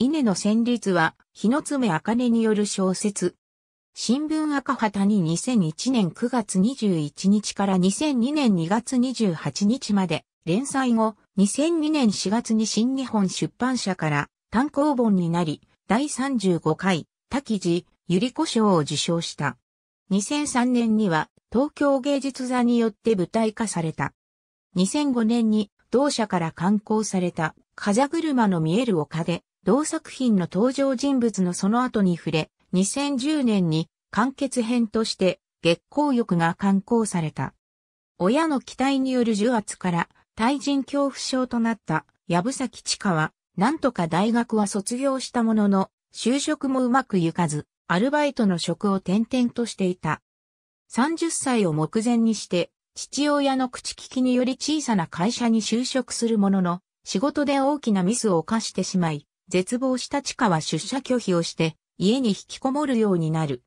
稲の旋律は、日の爪茜による小説。新聞赤旗に2001年9月21日から2002年2月28日まで、連載後、2002年4月に新日本出版社から単行本になり、第35回、記地、ゆり子賞を受賞した。2003年には、東京芸術座によって舞台化された。2005年に、同社から刊行された、風車の見える丘で、同作品の登場人物のその後に触れ、2010年に完結編として月光浴が刊行された。親の期待による重圧から対人恐怖症となった藪崎千佳は、なんとか大学は卒業したものの、就職もうまくいかず、アルバイトの職を転々としていた。30歳を目前にして、父親の口利きにより小さな会社に就職するものの、仕事で大きなミスを犯してしまい、絶望した地下は出社拒否をして、家に引きこもるようになる。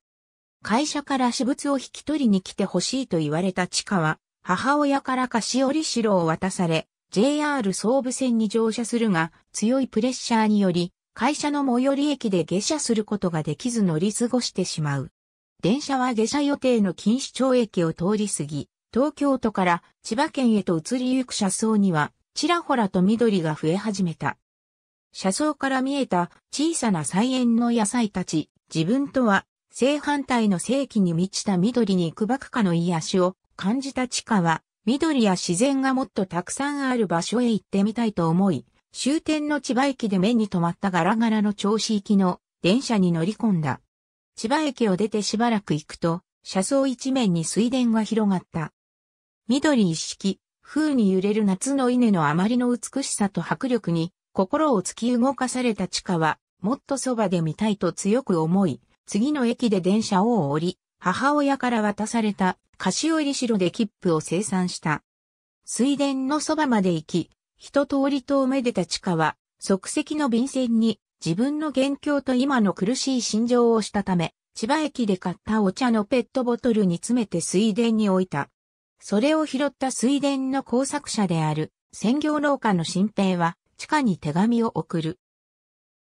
会社から私物を引き取りに来てほしいと言われた地下は、母親から菓子折り城を渡され、JR 総武線に乗車するが、強いプレッシャーにより、会社の最寄り駅で下車することができず乗り過ごしてしまう。電車は下車予定の禁止町駅を通り過ぎ、東京都から千葉県へと移りゆく車窓には、ちらほらと緑が増え始めた。車窓から見えた小さな菜園の野菜たち、自分とは正反対の世紀に満ちた緑にくばくかの癒しを感じた地下は、緑や自然がもっとたくさんある場所へ行ってみたいと思い、終点の千葉駅で目に留まったガラガラの調子行きの電車に乗り込んだ。千葉駅を出てしばらく行くと、車窓一面に水田が広がった。緑一色、風に揺れる夏の稲のあまりの美しさと迫力に、心を突き動かされた地下は、もっとそばで見たいと強く思い、次の駅で電車を降り、母親から渡された菓子折り白で切符を生産した。水田のそばまで行き、一通りとおめでた地下は、即席の便箋に自分の元凶と今の苦しい心情をしたため、千葉駅で買ったお茶のペットボトルに詰めて水田に置いた。それを拾った水田の工作者である、専業農家の新平は、地下に手紙を送る。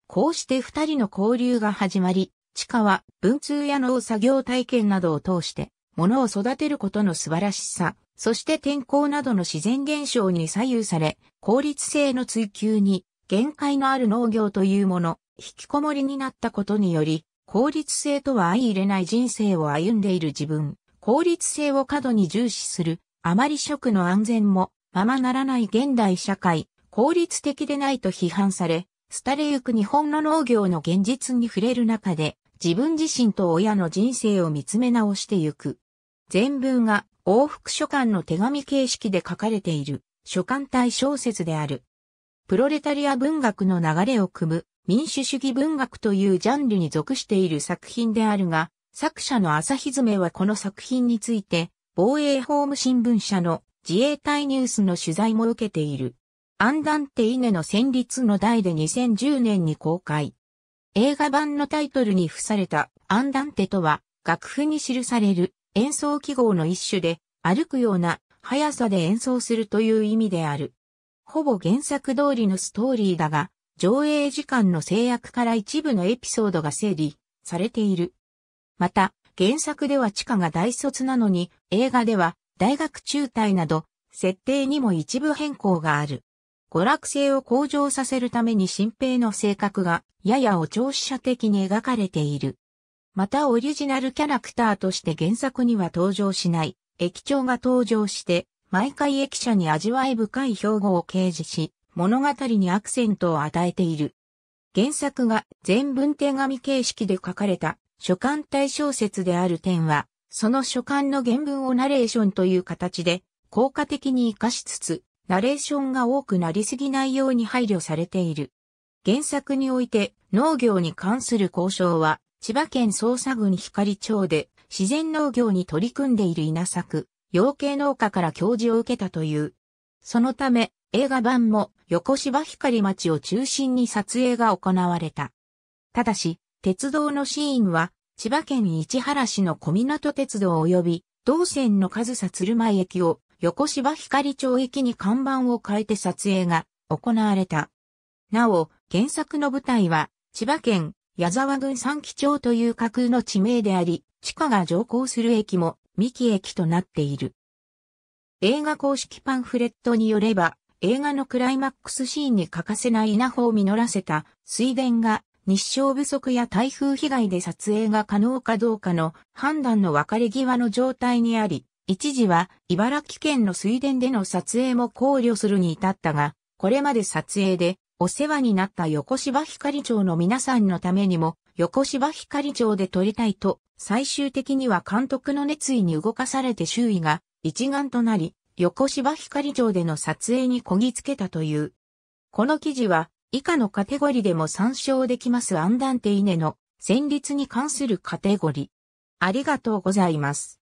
こうして二人の交流が始まり、地下は文通や農作業体験などを通して、物を育てることの素晴らしさ、そして天候などの自然現象に左右され、効率性の追求に限界のある農業というもの、引きこもりになったことにより、効率性とは相入れない人生を歩んでいる自分、効率性を過度に重視する、あまり食の安全もままならない現代社会、効率的でないと批判され、廃れゆく日本の農業の現実に触れる中で、自分自身と親の人生を見つめ直してゆく。全文が往復書簡の手紙形式で書かれている書簡体小説である。プロレタリア文学の流れを組む民主主義文学というジャンルに属している作品であるが、作者の朝日爪はこの作品について、防衛法務新聞社の自衛隊ニュースの取材も受けている。アンダンテイネの旋律の題で2010年に公開。映画版のタイトルに付されたアンダンテとは楽譜に記される演奏記号の一種で歩くような速さで演奏するという意味である。ほぼ原作通りのストーリーだが、上映時間の制約から一部のエピソードが整理されている。また、原作では地下が大卒なのに、映画では大学中退など、設定にも一部変更がある。娯楽性を向上させるために新兵の性格がややお調子者的に描かれている。またオリジナルキャラクターとして原作には登場しない駅長が登場して毎回駅舎に味わい深い標語を掲示し物語にアクセントを与えている。原作が全文手紙形式で書かれた書簡対小説である点は、その書簡の原文をナレーションという形で効果的に活かしつつ、ナレーションが多くなりすぎないように配慮されている。原作において農業に関する交渉は千葉県捜査郡光町で自然農業に取り組んでいる稲作、養鶏農家から教授を受けたという。そのため映画版も横芝光町を中心に撮影が行われた。ただし、鉄道のシーンは千葉県市原市の小港鉄道及び同線の上総鶴舞駅を横芝光町駅に看板を変えて撮影が行われた。なお、原作の舞台は、千葉県矢沢郡三木町という架空の地名であり、地下が乗降する駅も三木駅となっている。映画公式パンフレットによれば、映画のクライマックスシーンに欠かせない稲穂を実らせた水田が日照不足や台風被害で撮影が可能かどうかの判断の分かれ際の状態にあり、一時は茨城県の水田での撮影も考慮するに至ったが、これまで撮影でお世話になった横芝光町の皆さんのためにも、横芝光町で撮りたいと、最終的には監督の熱意に動かされて周囲が一丸となり、横芝光町での撮影にこぎつけたという。この記事は、以下のカテゴリでも参照できますアンダンテイネの戦律に関するカテゴリ。ありがとうございます。